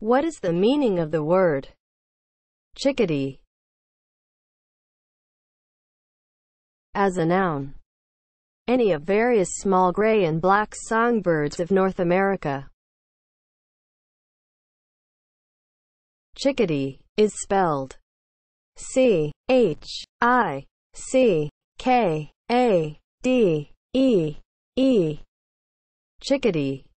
What is the meaning of the word chickadee? As a noun, any of various small gray and black songbirds of North America. Chickadee is spelled C-H-I-C-K-A-D-E-E. -E. Chickadee